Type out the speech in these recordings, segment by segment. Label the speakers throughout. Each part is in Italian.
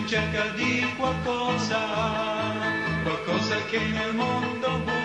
Speaker 1: in cerca di qualcosa, qualcosa che nel mondo vuole.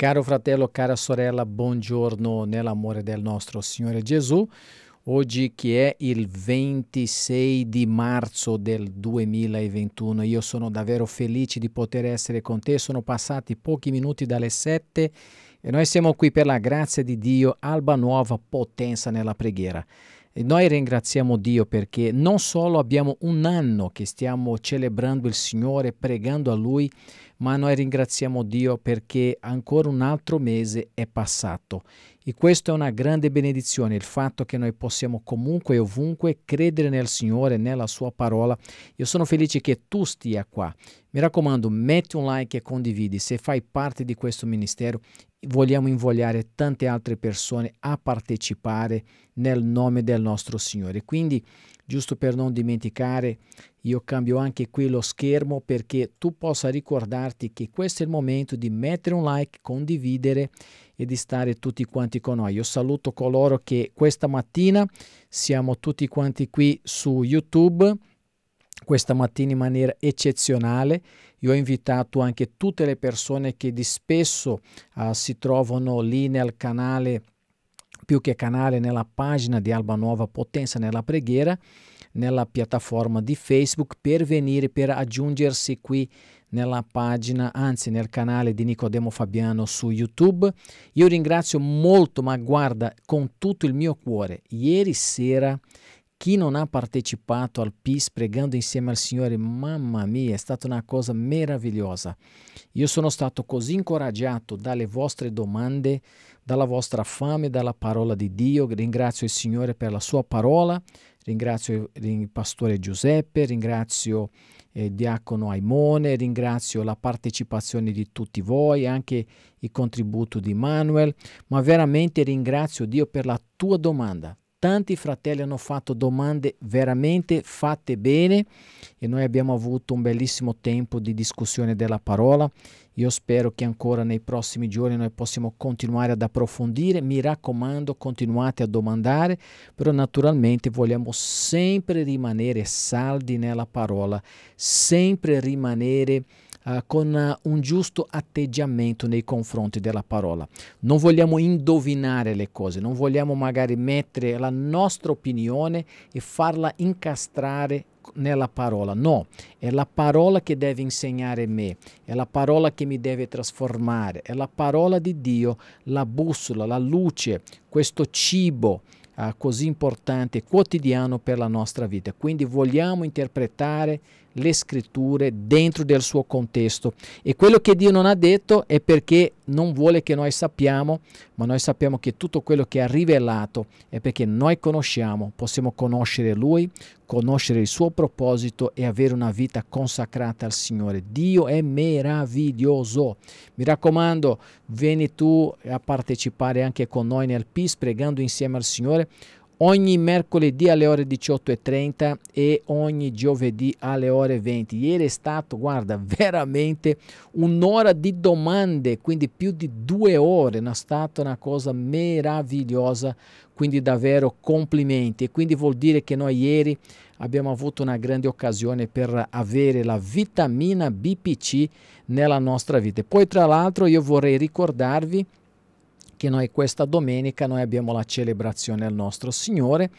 Speaker 1: Caro fratello, cara sorella, buongiorno nell'amore del nostro Signore Gesù. Oggi che è il 26 di marzo del 2021, io sono davvero felice di poter essere con te, sono passati pochi minuti dalle 7 e noi siamo qui per la grazia di Dio, alba nuova potenza nella preghiera. E noi ringraziamo Dio perché non solo abbiamo un anno che stiamo celebrando il Signore, pregando a Lui, ma noi ringraziamo Dio perché ancora un altro mese è passato e questa è una grande benedizione, il fatto che noi possiamo comunque e ovunque credere nel Signore, nella Sua parola. Io sono felice che tu stia qua. Mi raccomando, metti un like e condividi. Se fai parte di questo ministero, vogliamo invogliare tante altre persone a partecipare nel nome del nostro Signore. Quindi giusto per non dimenticare, io cambio anche qui lo schermo perché tu possa ricordarti che questo è il momento di mettere un like, condividere e di stare tutti quanti con noi. Io saluto coloro che questa mattina siamo tutti quanti qui su YouTube questa mattina in maniera eccezionale. Io ho invitato anche tutte le persone che di spesso uh, si trovano lì nel canale più che canale nella pagina di Alba Nova Potenza nella preghiera, nella piattaforma di Facebook per venire, per aggiungersi qui nella pagina, anzi nel canale di Nicodemo Fabiano su YouTube. Io ringrazio molto, ma guarda, con tutto il mio cuore, ieri sera chi non ha partecipato al PIS pregando insieme al Signore, mamma mia, è stata una cosa meravigliosa. Io sono stato così incoraggiato dalle vostre domande, dalla vostra fame dalla parola di Dio. Ringrazio il Signore per la sua parola, ringrazio il pastore Giuseppe, ringrazio eh, il diacono Aimone, ringrazio la partecipazione di tutti voi, anche il contributo di Manuel, ma veramente ringrazio Dio per la tua domanda tanti fratelli hanno fatto domande veramente fatte bene e noi abbiamo avuto un bellissimo tempo di discussione della parola. Io spero che ancora nei prossimi giorni noi possiamo continuare ad approfondire. Mi raccomando, continuate a domandare, però naturalmente vogliamo sempre rimanere saldi nella parola, sempre rimanere eh, con eh, un giusto atteggiamento nei confronti della parola. Non vogliamo indovinare le cose, non vogliamo magari mettere la nostra opinione e farla incastrare nella parola, no, è la parola che deve insegnare me, è la parola che mi deve trasformare, è la parola di Dio, la bussola, la luce, questo cibo eh, così importante, quotidiano per la nostra vita. Quindi vogliamo interpretare le scritture dentro del suo contesto e quello che Dio non ha detto è perché non vuole che noi sappiamo, ma noi sappiamo che tutto quello che ha rivelato è perché noi conosciamo, possiamo conoscere Lui, conoscere il suo proposito e avere una vita consacrata al Signore. Dio è meraviglioso. Mi raccomando, vieni tu a partecipare anche con noi nel PIS, pregando insieme al Signore ogni mercoledì alle ore 18.30 e ogni giovedì alle ore 20. Ieri è stato, guarda, veramente un'ora di domande, quindi più di due ore, è stata una cosa meravigliosa, quindi davvero complimenti. E quindi vuol dire che noi ieri abbiamo avuto una grande occasione per avere la vitamina BPC nella nostra vita. E poi tra l'altro io vorrei ricordarvi che noi questa domenica noi abbiamo la celebrazione al nostro Signore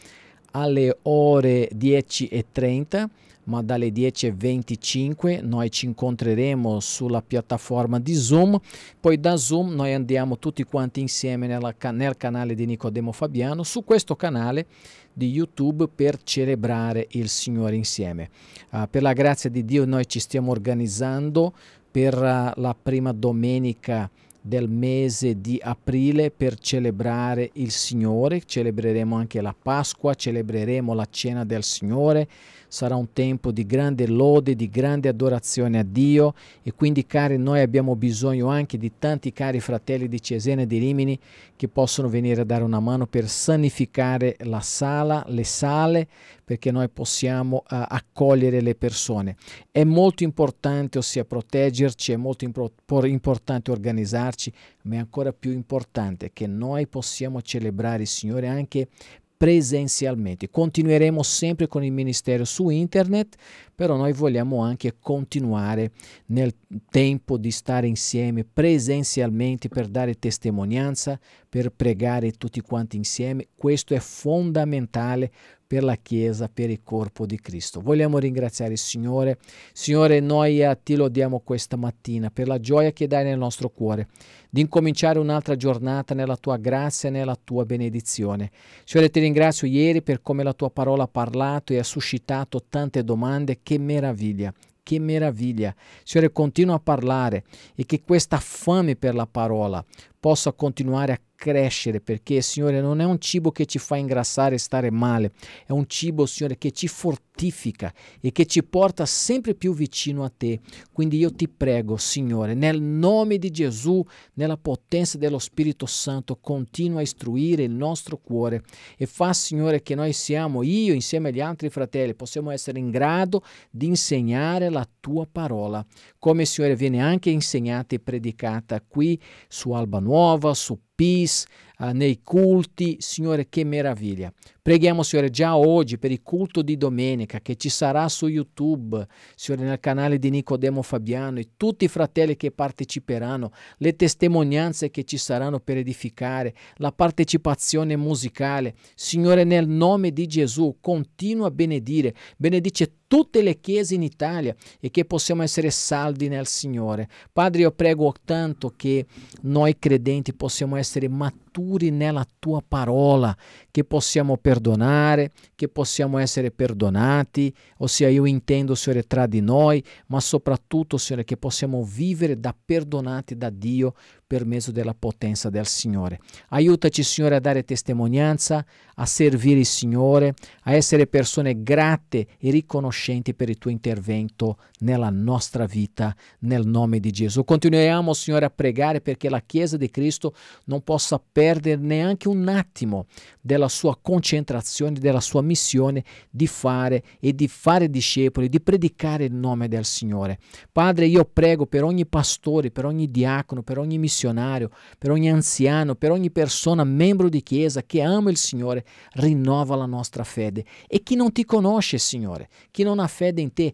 Speaker 1: alle ore 10.30 ma dalle 10.25 noi ci incontreremo sulla piattaforma di Zoom, poi da Zoom noi andiamo tutti quanti insieme nella, nel canale di Nicodemo Fabiano, su questo canale di YouTube per celebrare il Signore insieme. Uh, per la grazia di Dio noi ci stiamo organizzando per uh, la prima domenica del mese di aprile per celebrare il Signore, celebreremo anche la Pasqua, celebreremo la cena del Signore, sarà un tempo di grande lode, di grande adorazione a Dio e quindi cari noi abbiamo bisogno anche di tanti cari fratelli di Cesena e di Rimini che possono venire a dare una mano per sanificare la sala, le sale, perché noi possiamo uh, accogliere le persone. È molto importante, ossia proteggerci, è molto impor importante organizzarci, ma è ancora più importante che noi possiamo celebrare il Signore anche presenzialmente. Continueremo sempre con il ministero su internet, però noi vogliamo anche continuare nel tempo di stare insieme presenzialmente per dare testimonianza, per pregare tutti quanti insieme, questo è fondamentale per la Chiesa, per il corpo di Cristo. Vogliamo ringraziare il Signore. Signore, noi a Ti lodiamo questa mattina per la gioia che dai nel nostro cuore, di incominciare un'altra giornata nella Tua grazia e nella Tua benedizione. Signore, ti ringrazio ieri per come la Tua parola ha parlato e ha suscitato tante domande. Che meraviglia! Che meraviglia! Signore, continua a parlare e che questa fame per la parola possa continuare a crescere perché Signore non è un cibo che ci fa ingrassare e stare male, è un cibo Signore che ci fortifica e che ci porta sempre più vicino a te. Quindi io ti prego Signore, nel nome di Gesù, nella potenza dello Spirito Santo, continua a istruire il nostro cuore e fa Signore che noi siamo, io insieme agli altri fratelli, possiamo essere in grado di insegnare la tua parola, come Signore viene anche insegnata e predicata qui su Alba Nuova nova, sup. peace, ah, nei culti. Signore, che meraviglia. Preghiamo, Signore, già oggi per il culto di domenica che ci sarà su YouTube, Signore, nel canale di Nicodemo Fabiano e tutti i fratelli che parteciperanno, le testimonianze che ci saranno per edificare, la partecipazione musicale. Signore, nel nome di Gesù, continua a benedire, benedice tutte le chiese in Italia e che possiamo essere saldi nel Signore. Padre, io prego tanto che noi credenti possiamo essere essere maturi nella tua parola, che possiamo perdonare, che possiamo essere perdonati, ossia io intendo, Signore, tra di noi, ma soprattutto, Signore, che possiamo vivere da perdonati da Dio per mezzo della potenza del Signore. Aiutaci, Signore, a dare testimonianza, a servire il Signore, a essere persone grate e riconoscenti per il tuo intervento nella nostra vita, nel nome di Gesù. Continuiamo, Signore, a pregare perché la Chiesa di Cristo non possa perdere neanche un attimo della sua concentrazione, della sua missione di fare e di fare discepoli, di predicare il nome del Signore. Padre, io prego per ogni pastore, per ogni diacono, per ogni missionario missionário, per ogni anziano, per ogni persona, membro di chiesa che ama il Signore, rinnova la nostra fede. E chi non ti conosce, Signore, chi non ha fede in te,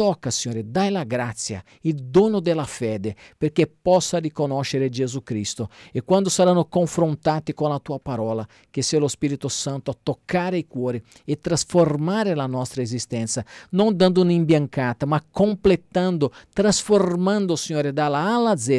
Speaker 1: toca, Signore, dai la grazia, e dono della fede, perché possa riconoscere Gesù Cristo. E quando saranno confrontati con la tua parola, che sia lo Spirito Santo a toccare i cuori e trasformare la nostra esistenza, non dando un'imbiancata, ma completando, trasformando, Signore, dalla A alla Z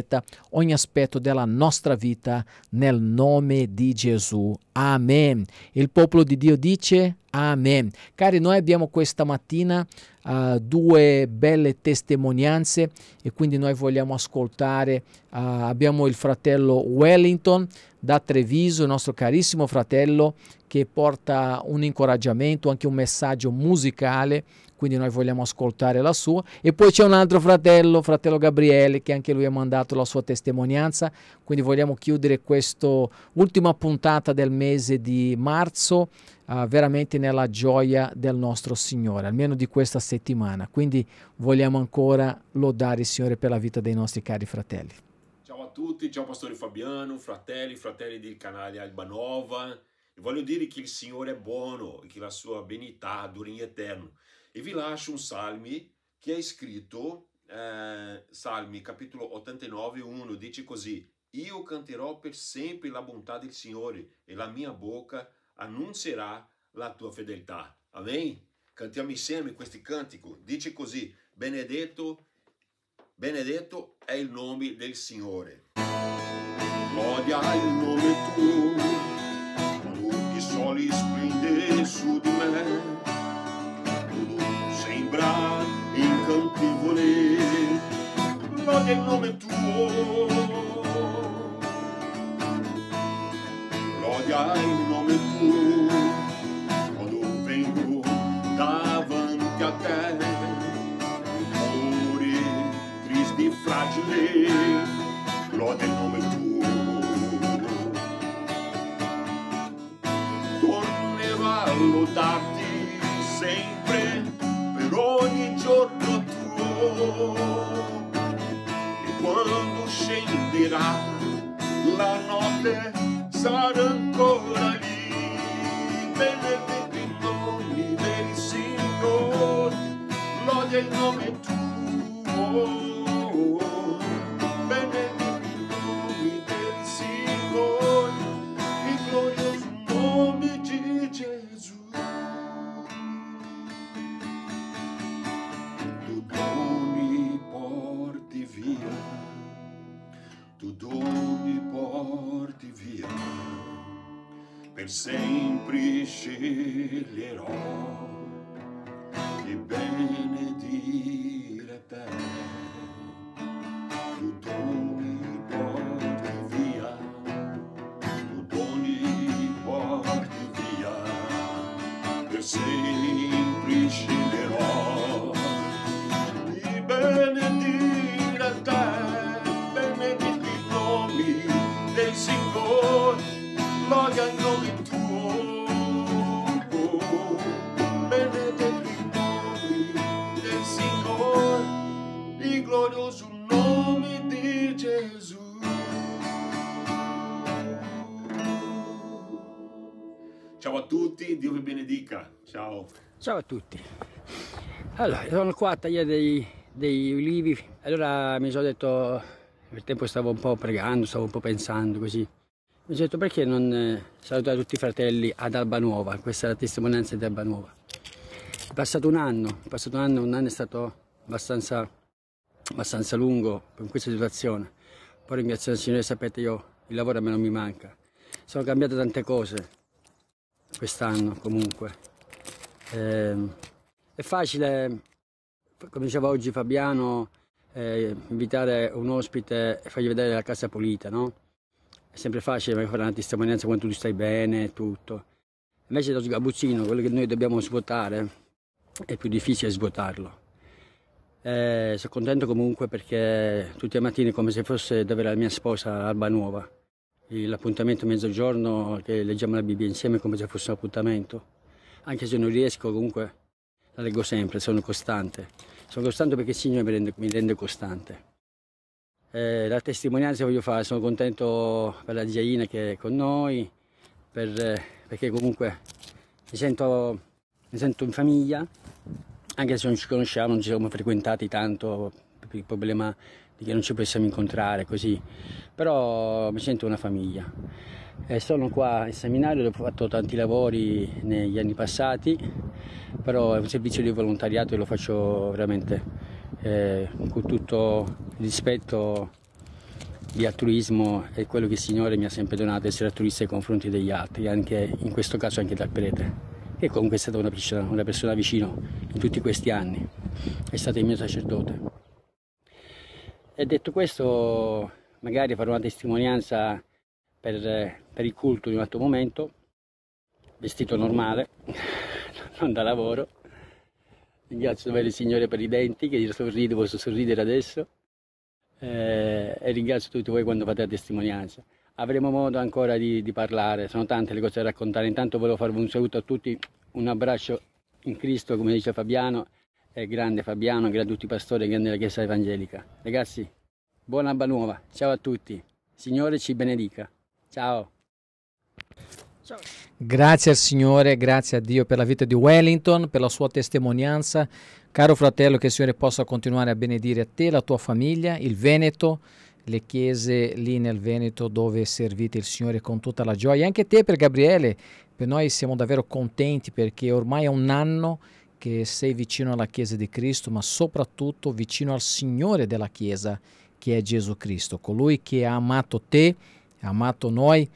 Speaker 1: ogni aspetto della nostra vita nel nome di Gesù. Amen. Il popolo di Dio dice... Amen. Cari, noi abbiamo questa mattina uh, due belle testimonianze e quindi noi vogliamo ascoltare, uh, abbiamo il fratello Wellington da Treviso, il nostro carissimo fratello che porta un incoraggiamento, anche un messaggio musicale quindi noi vogliamo ascoltare la sua. E poi c'è un altro fratello, fratello Gabriele, che anche lui ha mandato la sua testimonianza, quindi vogliamo chiudere questa ultima puntata del mese di marzo uh, veramente nella gioia del nostro Signore, almeno di questa settimana. Quindi vogliamo ancora lodare il Signore per la vita dei nostri cari fratelli. Ciao a tutti, ciao Pastore Fabiano, fratelli, fratelli del canale Albanova. voglio dire che il Signore è buono e che la sua benità dura in eterno. E vi lascio un salmi che è scritto, eh, Salmi capitolo 89, 1, dice così, Io canterò per sempre la bontà del Signore e la mia bocca annuncerà la tua fedeltà. Amen? Cantiamo insieme questo
Speaker 2: cantico, dice così, benedetto, benedetto è il nome del Signore. Gloria al nome tuo,
Speaker 1: tu che soli splende su di me. umbra in cantivole lode il nome tuo
Speaker 2: lodia il nome tuo quando vengo davanti a te amore triste e fragile lodia il nome tuo te sempre
Speaker 1: e quando scenderà la notte sarà ancora lì. Benedetto il nome del Signore, lodia il nome tuo.
Speaker 2: per sempre sceglierò di benedire te. Ciao. a tutti. Allora, sono qua a tagliare dei, dei ulivi. Allora mi sono detto, nel tempo stavo un po' pregando, stavo un po' pensando così. Mi sono detto perché non eh, salutare tutti i fratelli ad Alba Nuova, questa è la testimonianza di Alba Nuova. È passato un anno, è passato un anno, un anno è stato abbastanza, abbastanza lungo in questa situazione. Poi ringrazio il Signore, sapete io, il lavoro a me non mi manca. Sono cambiate tante cose quest'anno comunque eh, è facile, come diceva oggi Fabiano, eh, invitare un ospite e fargli vedere la casa pulita, no? È sempre facile fare una testimonianza quando tu stai bene e tutto. Invece lo sgabuzzino, quello che noi dobbiamo svuotare, è più difficile svuotarlo. Eh, sono contento comunque perché tutte le mattine come se fosse davvero la mia sposa Alba Nuova. L'appuntamento mezzogiorno che leggiamo la Bibbia insieme come se fosse un appuntamento anche se non riesco comunque la leggo sempre, sono costante. Sono costante perché il Signore mi rende, mi rende costante. Eh, la testimonianza voglio fare, sono contento per la Giaina che è con noi, per, eh, perché comunque mi sento, mi sento, in famiglia, anche se non ci conosciamo, non ci siamo frequentati tanto, per il problema di che non ci possiamo incontrare, così. Però mi sento una famiglia eh, sono qua in seminario dove ho fatto tanti lavori negli anni passati, però è un servizio di volontariato e lo faccio veramente eh, con tutto il rispetto di altruismo e quello che il Signore mi ha sempre donato, essere altruista nei confronti degli altri, anche in questo caso anche dal prete, che comunque è stata una persona, una persona vicino in tutti questi anni, è stato il mio sacerdote. E detto questo, magari farò una testimonianza per per il culto in un altro momento, vestito normale, non da lavoro. Ringrazio davvero il Signore per i denti, che gli sorride, posso sorridere adesso. Eh, e ringrazio tutti voi quando fate la testimonianza. Avremo modo ancora di, di parlare, sono tante le cose da raccontare. Intanto volevo farvi un saluto a tutti, un abbraccio in Cristo, come dice Fabiano, è grande Fabiano, grande a tutti i pastori, grande la Chiesa Evangelica. Ragazzi, buona abba nuova, ciao a tutti, Signore ci benedica, ciao.
Speaker 1: Grazie al Signore, grazie a Dio per la vita di Wellington, per la sua testimonianza. Caro fratello, che il Signore possa continuare a benedire a te, la tua famiglia, il Veneto, le chiese lì nel Veneto dove servite il Signore con tutta la gioia. E anche te per Gabriele, per noi siamo davvero contenti perché ormai è un anno che sei vicino alla Chiesa di Cristo, ma soprattutto vicino al Signore della Chiesa, che è Gesù Cristo, colui che ha amato te, ha amato noi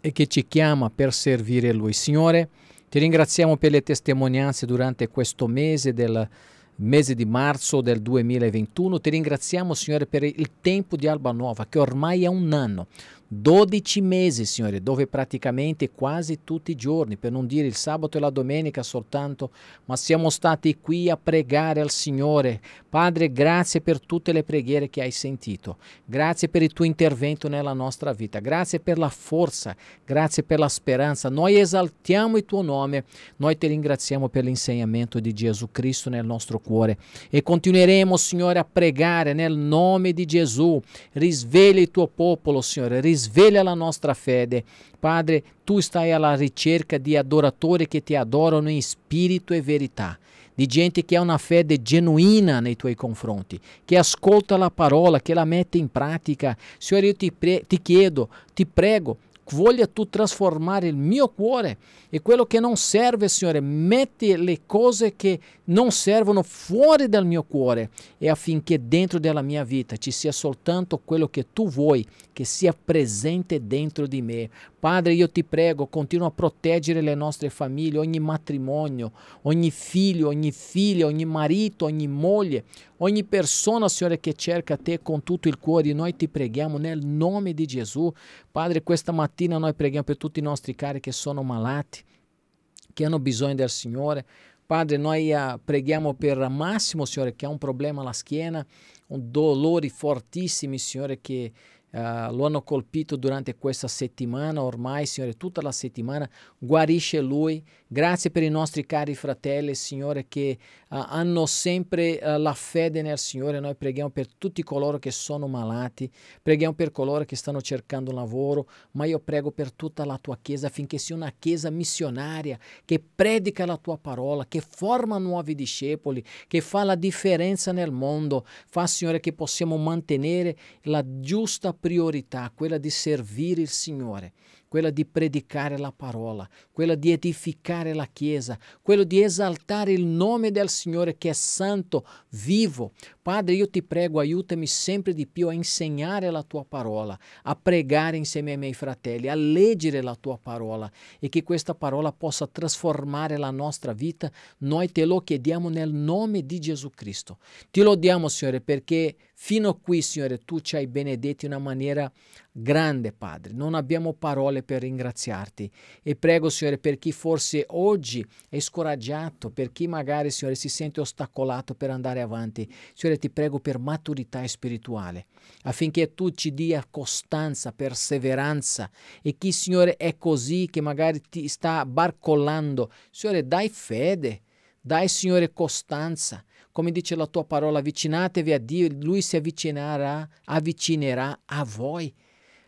Speaker 1: e che ci chiama per servire Lui. Signore, ti ringraziamo per le testimonianze durante questo mese del mese di marzo del 2021. Ti ringraziamo, Signore, per il tempo di Alba Nuova, che ormai è un anno. 12 mesi, signore, dove praticamente quasi tutti i giorni, per non dire il sabato e la domenica soltanto, ma siamo stati qui a pregare al Signore. Padre, grazie per tutte le preghiere che hai sentito. Grazie per il tuo intervento nella nostra vita. Grazie per la forza, grazie per la speranza. Noi esaltiamo il tuo nome. Noi ti ringraziamo per l'insegnamento di Gesù Cristo nel nostro cuore e continueremo, Signore, a pregare nel nome di Gesù. Risveglia il tuo popolo, Signore. Risveglia velha la nostra fede. Padre, tu stai alla ricerca di adoratori che ti adorano in spirito e verità. di gente che ha una fede genuina nei tuoi confronti, che ascolta la parola, che la mette in pratica. Signore, io ti, ti chiedo, ti prego voglia tu trasformare il mio cuore e quello che non serve, Signore, metti le cose che non servono fuori dal mio cuore e affinché dentro della mia vita ci sia soltanto quello che tu vuoi che sia presente dentro di me. Padre, io ti prego, continua a proteggere le nostre famiglie, ogni matrimonio, ogni figlio, ogni figlia, ogni marito, ogni moglie, Ogni persona, Signore, che cerca te con tutto il cuore, noi ti preghiamo nel nome di Gesù. Padre, questa mattina noi preghiamo per tutti i nostri cari che sono malati, che hanno bisogno del Signore. Padre, noi eh, preghiamo per Massimo, Signore, che ha un problema alla schiena, un dolore fortissimo, Signore, che Uh, lo hanno colpito durante questa settimana, ormai Signore, tutta la settimana, guarisce lui, Grazie per i nostri cari fratelli, Signore, che uh, hanno sempre uh, la fede nel Signore. Noi preghiamo per tutti coloro che sono malati, preghiamo per coloro che stanno cercando lavoro, ma io prego per tutta la tua Chiesa affinché sia una Chiesa missionaria che predica la tua parola, che forma nuovi discepoli, che fa la differenza nel mondo. Fa, Signore, che possiamo mantenere la giusta priorità, quella di servire il Signore quella di predicare la parola, quella di edificare la Chiesa, quello di esaltare il nome del Signore che è santo, vivo, Padre, io ti prego, aiutami sempre di più a insegnare la tua parola, a pregare insieme ai miei fratelli, a leggere la tua parola e che questa parola possa trasformare la nostra vita. Noi te lo chiediamo nel nome di Gesù Cristo. Ti lodiamo, Signore, perché fino a qui, Signore, tu ci hai benedetto in una maniera grande, Padre. Non abbiamo parole per ringraziarti. E prego, Signore, per chi forse oggi è scoraggiato, per chi magari, Signore, si sente ostacolato per andare avanti. Signore, ti prego per maturità spirituale, affinché tu ci dia costanza, perseveranza e chi, Signore, è così che magari ti sta barcollando, Signore, dai fede, dai, Signore, costanza. Come dice la tua parola, avvicinatevi a Dio, Lui si avvicinerà, avvicinerà a voi.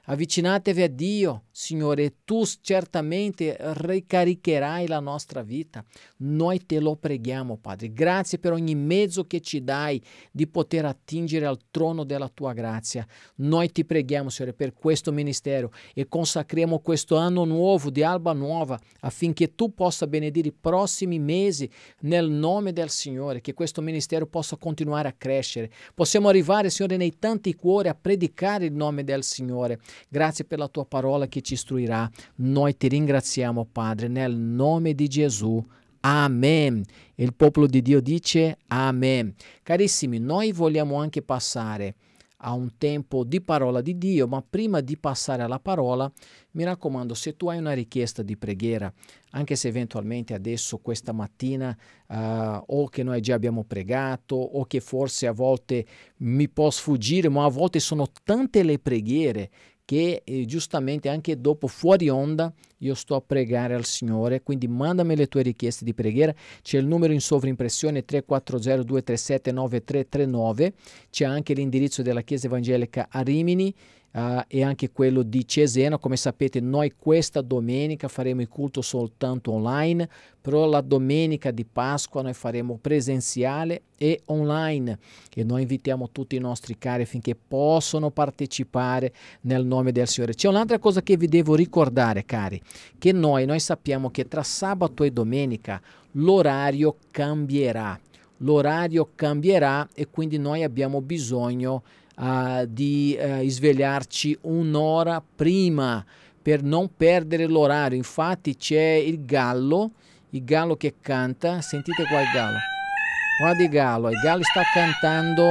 Speaker 1: Avvicinatevi a Dio, Signore, e tu certamente ricaricherai la nostra vita. Noi te lo preghiamo, Padre. Grazie per ogni mezzo che ci dai di poter attingere al trono della tua grazia. Noi ti preghiamo, Signore, per questo ministero e consacriamo questo anno nuovo di Alba Nuova affinché tu possa benedire i prossimi mesi nel nome del Signore, che questo ministero possa continuare a crescere. Possiamo arrivare, Signore, nei tanti cuori a predicare il nome del Signore Grazie per la tua parola che ci istruirà. Noi ti ringraziamo, Padre, nel nome di Gesù. Amen. Il popolo di Dio dice Amen. Carissimi, noi vogliamo anche passare a un tempo di parola di Dio, ma prima di passare alla parola, mi raccomando, se tu hai una richiesta di preghiera, anche se eventualmente adesso questa mattina uh, o che noi già abbiamo pregato o che forse a volte mi posso sfuggire, ma a volte sono tante le preghiere che eh, giustamente anche dopo fuori onda io sto a pregare al Signore, quindi mandami le tue richieste di preghiera, c'è il numero in sovrimpressione 340-237-9339, c'è anche l'indirizzo della Chiesa Evangelica a Rimini uh, e anche quello di Cesena. Come sapete noi questa domenica faremo il culto soltanto online, però la domenica di Pasqua noi faremo presenziale e online e noi invitiamo tutti i nostri cari affinché possano partecipare nel nome del Signore. C'è un'altra cosa che vi devo ricordare cari, che noi, noi sappiamo che tra sabato e domenica l'orario cambierà l'orario cambierà e quindi noi abbiamo bisogno di uh, di uh, svegliarci un'ora prima per non perdere l'orario. Infatti c'è il gallo, il gallo che canta, sentite qua il gallo. Guarda il gallo, il gallo sta cantando,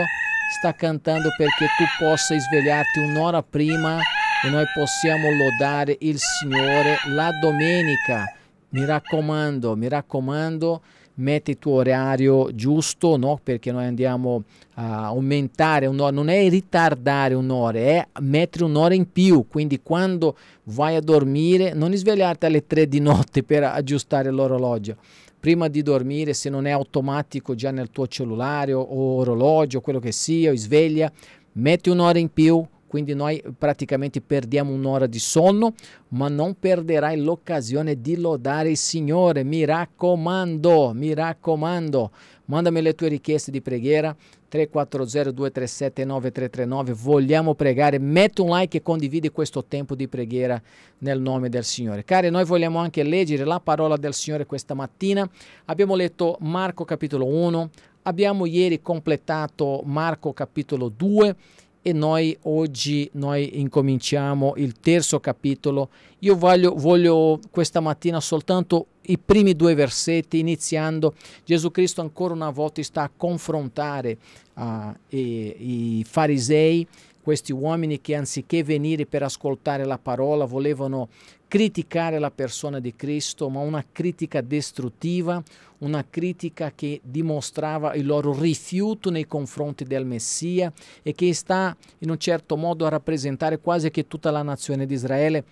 Speaker 1: sta cantando perché tu possa svegliarti un'ora prima e noi possiamo lodare il Signore la domenica. Mi raccomando, mi raccomando metti il tuo orario giusto, no? perché noi andiamo a aumentare un'ora, non è ritardare un'ora, è mettere un'ora in più, quindi quando vai a dormire non svegliarti alle 3 di notte per aggiustare l'orologio, prima di dormire, se non è automatico già nel tuo cellulare o orologio, quello che sia, o sveglia, metti un'ora in più, quindi noi praticamente perdiamo un'ora di sonno, ma non perderai l'occasione di lodare il Signore, mi raccomando, mi raccomando. Mandami le tue richieste di preghiera 340-237-9339. Vogliamo pregare. Metti un like e condividi questo tempo di preghiera nel nome del Signore. Cari, noi vogliamo anche leggere la parola del Signore questa mattina. Abbiamo letto Marco capitolo 1, abbiamo ieri completato Marco capitolo 2 e noi oggi noi incominciamo il terzo capitolo. Io voglio, voglio, questa mattina soltanto i primi due versetti, iniziando. Gesù Cristo ancora una volta sta a confrontare uh, ah, i, i farisei, questi uomini che anziché venire per ascoltare la parola volevano criticare la persona di Cristo, ma una critica distruttiva, una critica che dimostrava il loro rifiuto nei confronti del Messia e che sta in un certo modo a rappresentare quasi che tutta la nazione di Israele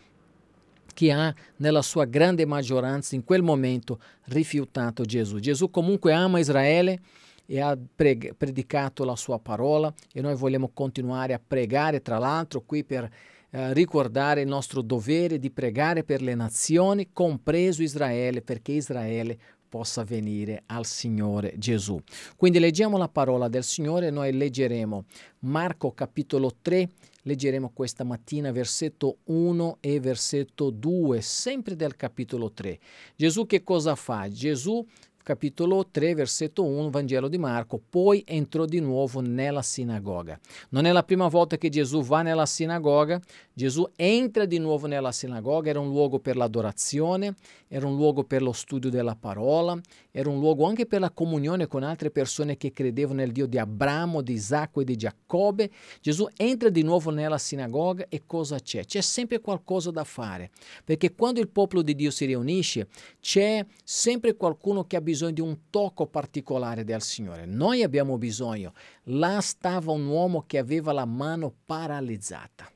Speaker 1: che ha nella sua grande maggioranza in quel momento rifiutato Gesù. Gesù comunque ama Israele e ha predicato la sua parola e noi vogliamo continuare a pregare, tra l'altro qui per eh, ricordare il nostro dovere di pregare per le nazioni, compreso Israele, perché Israele possa venire al Signore Gesù. Quindi leggiamo la parola del Signore, noi leggeremo Marco capitolo 3, leggeremo questa mattina versetto 1 e versetto 2, sempre del capitolo 3. Gesù che cosa fa? Gesù capitolo 3, versetto 1, Vangelo di Marco, poi entrò di nuovo nella sinagoga. Non è la prima volta che Gesù va nella sinagoga, Gesù entra di nuovo nella sinagoga, era un luogo per l'adorazione, era un luogo per lo studio della parola, era un luogo anche per la comunione con altre persone che credevano nel Dio di Abramo, di Isacco e di Giacobbe. Gesù entra di nuovo nella sinagoga e cosa c'è? C'è sempre qualcosa da fare, perché quando il popolo di Dio si riunisce c'è sempre qualcuno che ha bisogno bisogno di un tocco particolare del Signore, noi abbiamo bisogno. Là stava un uomo che aveva la mano paralizzata.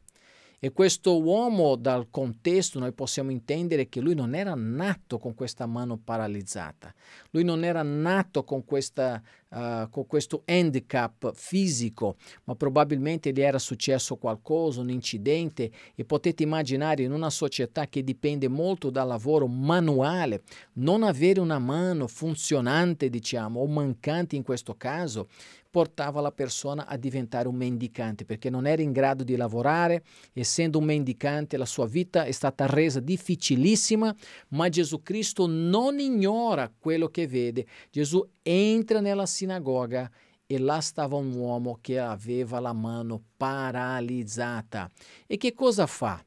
Speaker 1: E questo uomo dal contesto noi possiamo intendere che lui non era nato con questa mano paralizzata, lui non era nato con, questa, uh, con questo handicap fisico, ma probabilmente gli era successo qualcosa, un incidente e potete immaginare in una società che dipende molto dal lavoro manuale, non avere una mano funzionante diciamo o mancante in questo caso portava la persona a diventare un mendicante perché non era in grado di lavorare, essendo un mendicante la sua vita è stata resa difficilissima, ma Gesù Cristo non ignora quello che vede. Gesù entra nella sinagoga e là stava un uomo che aveva la mano paralizzata. E che cosa fa?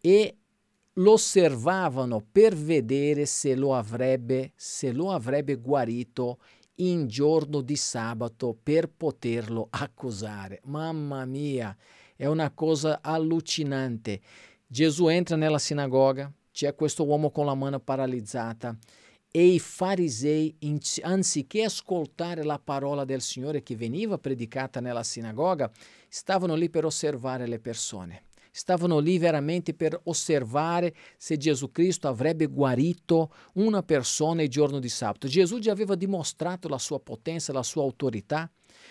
Speaker 1: E lo osservavano per vedere se lo avrebbe, se lo avrebbe guarito in giorno di sabato per poterlo accusare. Mamma mia, è una cosa allucinante. Gesù entra nella sinagoga, c'è questo uomo con la mano paralizzata e i farisei, anziché ascoltare la parola del Signore che veniva predicata nella sinagoga, stavano lì per osservare le persone. stavano lì veramente per osservare se Gesù Cristo avrebbe guarito una persona il giorno di sabato. Gesù già aveva dimostrato la sua potenza, la sua autorità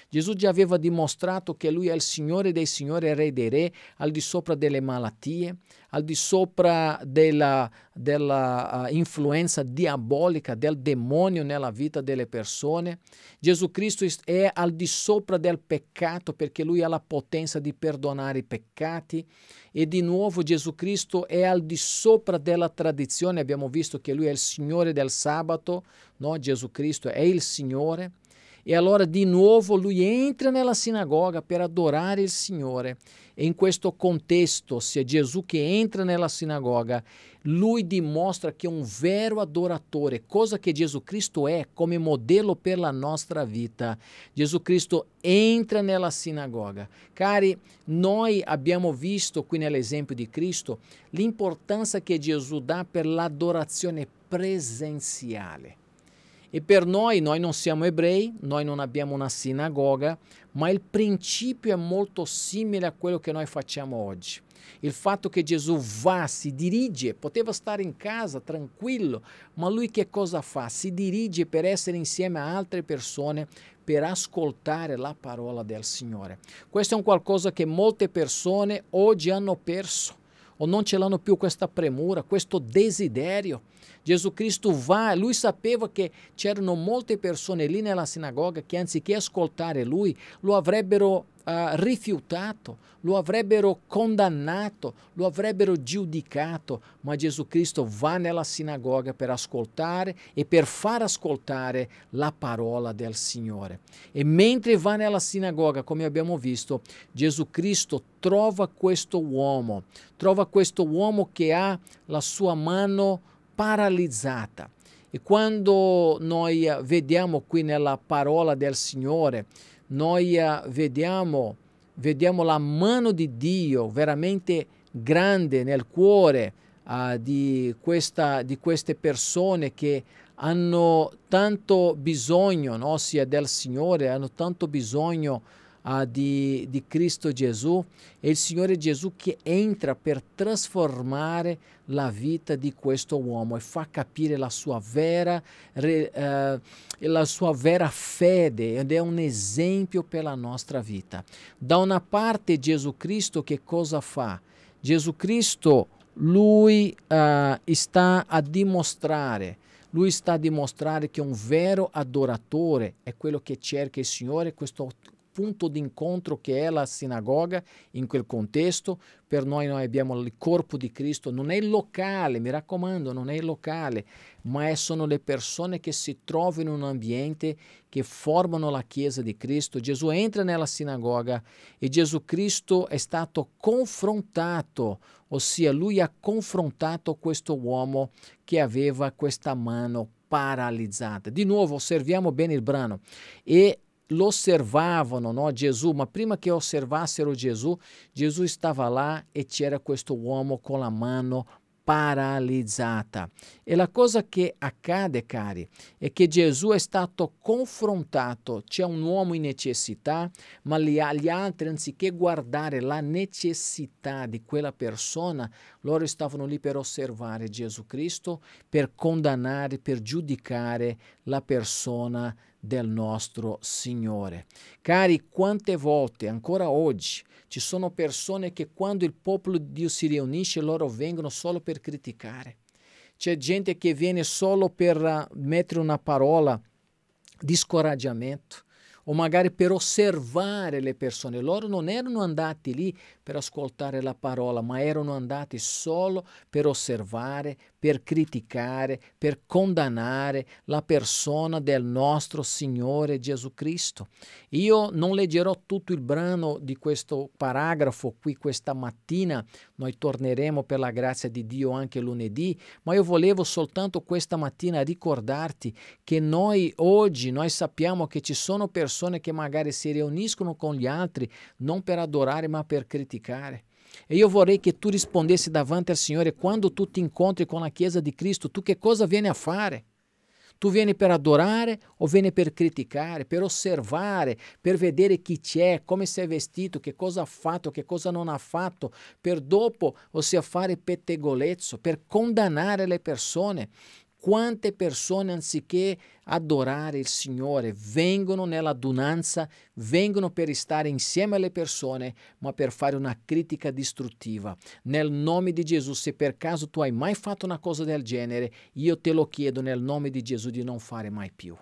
Speaker 1: Gesù già aveva dimostrato che lui è il Signore dei Signori, Re dei Re, al di sopra delle malattie, al di sopra della, della uh, influenza diabolica, del demonio nella vita delle persone. Gesù Cristo è al di sopra del peccato perché lui ha la potenza di perdonare i peccati e di nuovo Gesù Cristo è al di sopra della tradizione, abbiamo visto che lui è il Signore del sabato, no? Gesù Cristo è il Signore e allora di nuovo lui entra nella sinagoga per adorare il Signore. E in questo contesto, se è Gesù che entra nella sinagoga, lui dimostra che è un um vero adoratore, cosa che Gesù Cristo è come modello per la nostra vita. Gesù Cristo entra nella sinagoga. Cari, noi abbiamo visto qui nell'esempio di Cristo l'importanza che Gesù dà per l'adorazione presenziale. E per noi, noi non siamo ebrei, noi non abbiamo una sinagoga, ma il principio è molto simile a quello che noi facciamo oggi. Il fatto che Gesù va, si dirige, poteva stare in casa tranquillo, ma lui che cosa fa? Si dirige per essere insieme a altre persone, per ascoltare la parola del Signore. Questo è un qualcosa che molte persone oggi hanno perso o non ce l'hanno più questa premura, questo desiderio Gesù Cristo va, lui sapeva che c'erano molte persone lì nella sinagoga che anziché ascoltare lui lo avrebbero Uh, rifiutato, lo avrebbero condannato, lo avrebbero giudicato, ma Gesù Cristo va nella sinagoga per ascoltare e per far ascoltare la parola del Signore. E mentre va nella sinagoga, come abbiamo visto, Gesù Cristo trova questo uomo, trova questo uomo che ha la sua mano paralizzata. E quando noi eh, vediamo qui nella parola del Signore, noi eh, vediamo, vediamo la mano di Dio veramente grande nel cuore uh, di, questa, di queste persone che hanno tanto bisogno, no? sia del Signore, hanno tanto bisogno ah, di, di Cristo Gesù, è il Signore Gesù che entra per trasformare la vita di questo uomo e fa capire la sua vera, re, eh, la sua vera fede ed è un esempio per la nostra vita. Da una parte Gesù Cristo che cosa fa? Gesù Cristo lui eh, sta a dimostrare lui sta a dimostrare che un vero adoratore è quello che cerca il Signore, questo punto di incontro che è la sinagoga in quel contesto. Per noi noi abbiamo il corpo di Cristo, non è il locale, mi raccomando, non è il locale, ma sono le persone che si trovano in un ambiente che formano la Chiesa di Cristo. Gesù entra nella sinagoga e Gesù Cristo è stato confrontato, ossia lui ha confrontato questo uomo che aveva questa mano paralizzata. Di nuovo osserviamo bene il brano e lo osservavano, no? Gesù, ma prima che osservassero Gesù, Gesù stava là e c'era questo uomo con la mano paralizzata. E la cosa che accade, cari, è che Gesù è stato confrontato, c'è un uomo in necessità, ma gli, gli, altri, anziché guardare la necessità di quella persona, loro stavano lì per osservare Gesù Cristo, per condannare, per giudicare la persona del nostro Signore. Cari, quante volte ancora oggi ci sono persone che quando il popolo di Dio si riunisce loro vengono solo per criticare. C'è gente che viene solo per eh, mettere una parola di scoraggiamento o magari per osservare le persone. Loro non erano andati lì per ascoltare la parola, ma erano andati solo per osservare, per criticare, per condannare la persona del nostro Signore Gesù Cristo. Io non leggerò tutto il brano di questo paragrafo qui questa mattina, noi torneremo per la grazia di Dio anche lunedì, ma io volevo soltanto questa mattina ricordarti che noi oggi noi sappiamo che ci sono persone che magari si riuniscono con gli altri non per adorare ma per criticare. E io vorrei che tu rispondessi davanti al Signore quando tu ti incontri con la Chiesa di Cristo, tu che cosa vieni a fare? Tu vieni per adorare o vieni per criticare, per osservare, per vedere chi c'è, come si è vestito, che cosa ha fatto, che cosa non ha fatto, per dopo ossia fare pettegolezzo, per condannare le persone, quante persone, anziché adorare il Signore, vengono nella nell'adunanza, vengono per stare insieme alle persone, ma per fare una critica distruttiva. Nel nome di Gesù, se per caso tu hai mai fatto una cosa del genere, io te lo chiedo nel nome di Gesù di non fare mai più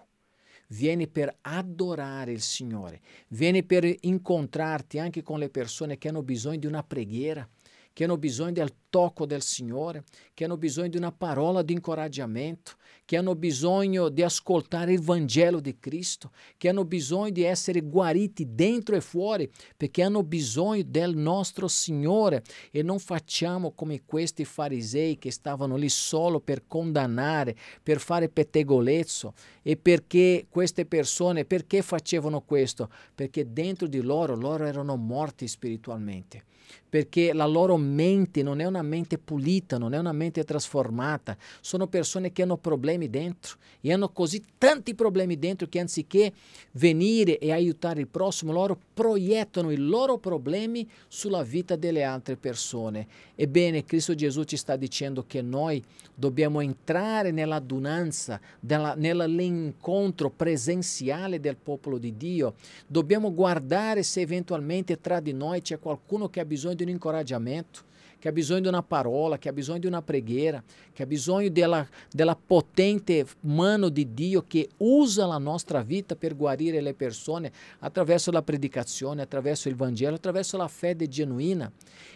Speaker 1: vieni per adorare il Signore, vieni per incontrarti anche con le persone che hanno bisogno di una preghiera, que hanno bisogno del tocco del Signore, che hanno bisogno di una parola di incoraggiamento, che hanno bisogno di ascoltare il Vangelo di Cristo, che hanno bisogno di essere guariti dentro e fuori, perché hanno bisogno del nostro Signore e non facciamo come questi farisei che stavano lì solo per condannare, per fare pettegolezzo e perché queste persone, perché facevano questo? Perché dentro di loro loro erano morti spiritualmente perché la loro mente non è una mente pulita, non è una mente trasformata, sono persone che hanno problemi dentro e hanno così tanti problemi dentro che anziché venire e aiutare il prossimo, loro proiettano i loro problemi sulla vita delle altre persone. Ebbene, Cristo Gesù ci sta dicendo che noi dobbiamo entrare nell'adunanza, nell'incontro presenziale del popolo di Dio, dobbiamo guardare se eventualmente tra di noi c'è qualcuno che ha bisogno bisogno de um encorajamento, que é bisogno de uma parola, que é bisogno de uma pregueira, que é bisogno dela, della potente mano de Dio que usa a nossa vida para guarire le persone attraverso la predicazione, attraverso il Vangelo, attraverso la fede genuína.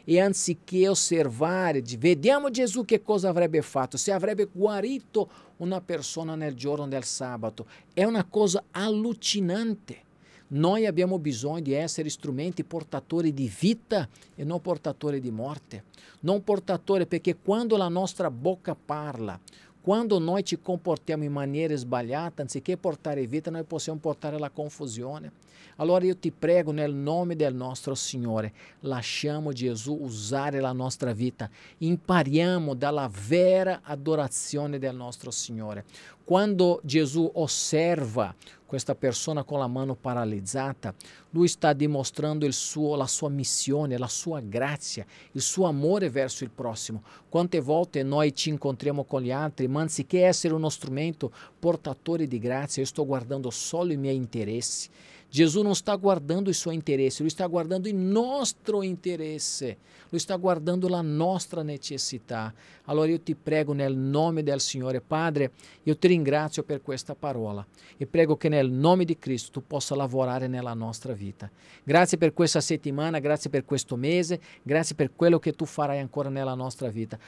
Speaker 1: E anziché osservare, vediamo Gesù che cosa avrebbe fatto, se avrebbe guarito una persona nel giorno del sabato. È una cosa allucinante. Noi abbiamo bisogno di essere strumenti portatori di vita e non portatori di morte. Non portatori perché quando la nostra bocca parla, quando noi ci comportiamo in maniera sbagliata, anziché portare vita, noi possiamo portare la confusione. Allora io ti prego nel nome del nostro Signore, lasciamo Gesù usare la nostra vita, impariamo dalla vera adorazione del nostro Signore. Quando Gesù osserva esta pessoa com a mão paralisada, lui está demonstrando a sua missione, a sua graça, o seu amor verso o próximo. Quante volte noi com incontriamo con gli altri, ma ser o nosso instrumento portatore de graça. Eu estou guardando só o meu interesse. Jesus não está guardando o seu interesse, ele está guardando o nosso interesse, ele está guardando a nossa necessidade. Allora eu te prego nel nome Senhor Signore Padre, eu te ringrazio per questa parola e prego que nel nome de Cristo tu possa lavorare nella nostra vida. Grazie per questa settimana, grazie per questo mês, grazie per quello que tu farai ancora nella nostra vita.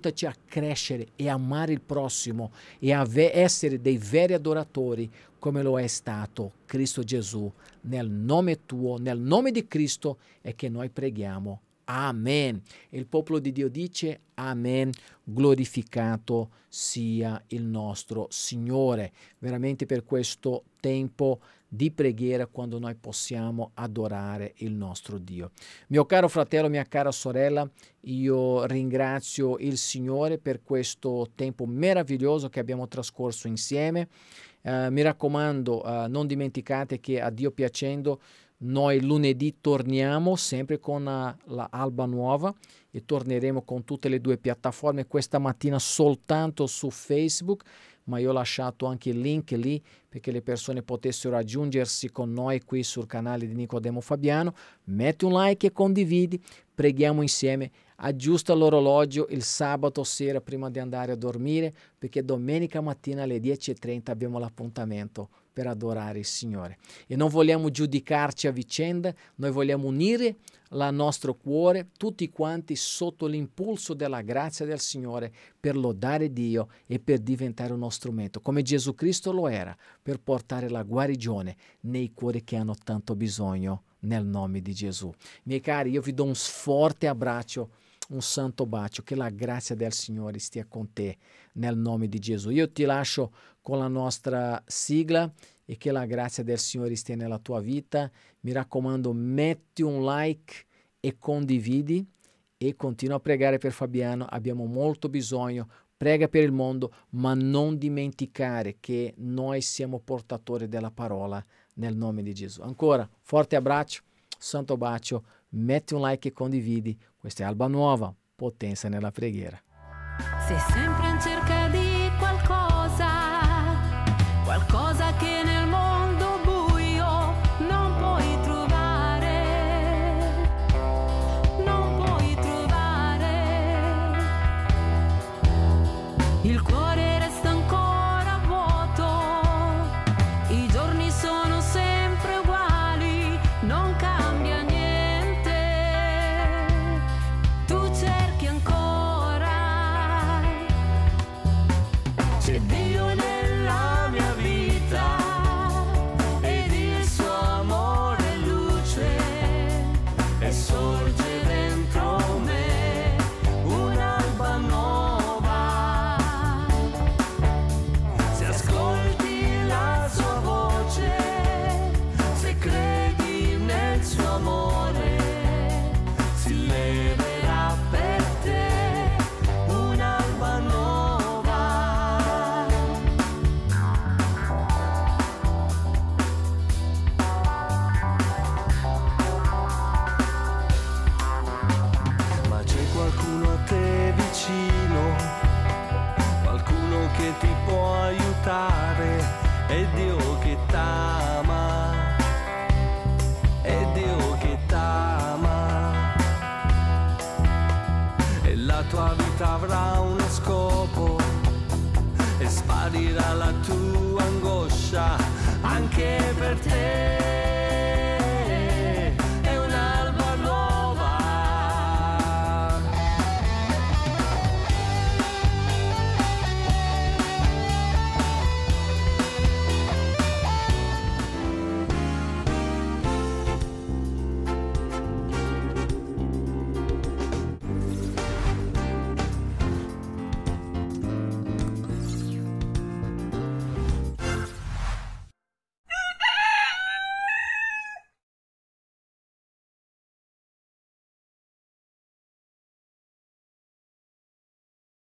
Speaker 1: te a crescere e amar il próximo e a essere dei veri adoratori come lo è stato Cristo Gesù. Nel nome tuo, nel nome di Cristo è che noi preghiamo. Amen. Il popolo di Dio dice Amen. Glorificato sia il nostro Signore. Veramente per questo tempo di preghiera quando noi possiamo adorare il nostro Dio. Mio caro fratello, mia cara sorella, io ringrazio il Signore per questo tempo meraviglioso che abbiamo trascorso insieme. Eh, mi raccomando, eh, non dimenticate che a Dio piacendo noi lunedì torniamo sempre con uh, la Nuova e torneremo con tutte le due piattaforme questa mattina soltanto su Facebook, ma io ho lasciato anche il link lì perché le persone potessero raggiungersi con noi qui sul canale di Nicodemo Fabiano. Metti un like e condividi, preghiamo insieme aggiusta l'orologio il sabato sera prima di andare a dormire perché domenica mattina alle 10.30 abbiamo l'appuntamento per adorare il Signore. E non vogliamo giudicarci a vicenda, noi vogliamo unire il nostro cuore, tutti quanti sotto l'impulso della grazia del Signore, per lodare Dio e per diventare uno strumento, come Gesù Cristo lo era, per portare la guarigione nei cuori che hanno tanto bisogno, nel nome di Gesù. Miei cari, io vi do un forte abbraccio un um santo bacio, che la grazia del Signore stia con te nel nome di Gesù. Io ti lascio con la nostra sigla e che la grazia del Signore stia nella tua vita. Mi raccomando, metti un um like e condividi e continua a pregare per Fabiano, abbiamo molto bisogno. Prega per il mondo, ma non dimenticare che noi siamo portatori della parola nel nome di Gesù. Ancora, forte abbraccio, santo bacio metti un like e condividi. Questa è Alba Nuova, potenza nella preghiera.
Speaker 2: Sei sempre in cerca di